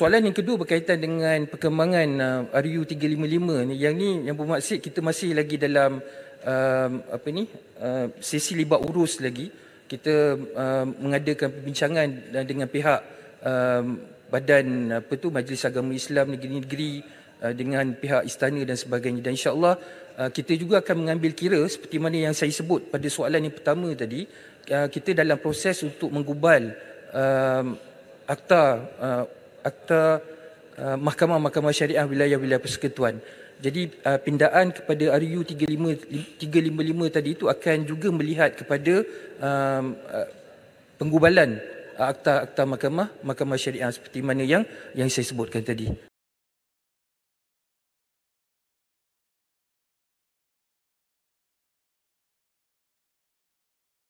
soalan yang kedua berkaitan dengan perkembangan uh, RU355 ni yang ni yang bermaksud kita masih lagi dalam uh, apa ni uh, sesi libat urus lagi kita uh, mengadakan perbincangan dengan pihak uh, badan apa tu Majlis Agama Islam negeri-negeri uh, dengan pihak istana dan sebagainya dan insyaallah uh, kita juga akan mengambil kira seperti mana yang saya sebut pada soalan yang pertama tadi uh, kita dalam proses untuk menggubal uh, akta uh, akta uh, mahkamah-mahkamah syariah wilayah-wilayah persekutuan. Jadi uh, pindaan kepada RU 355 355 tadi itu akan juga melihat kepada um, uh, penggubalan uh, akta-akta mahkamah mahkamah syariah seperti mana yang yang saya sebutkan tadi.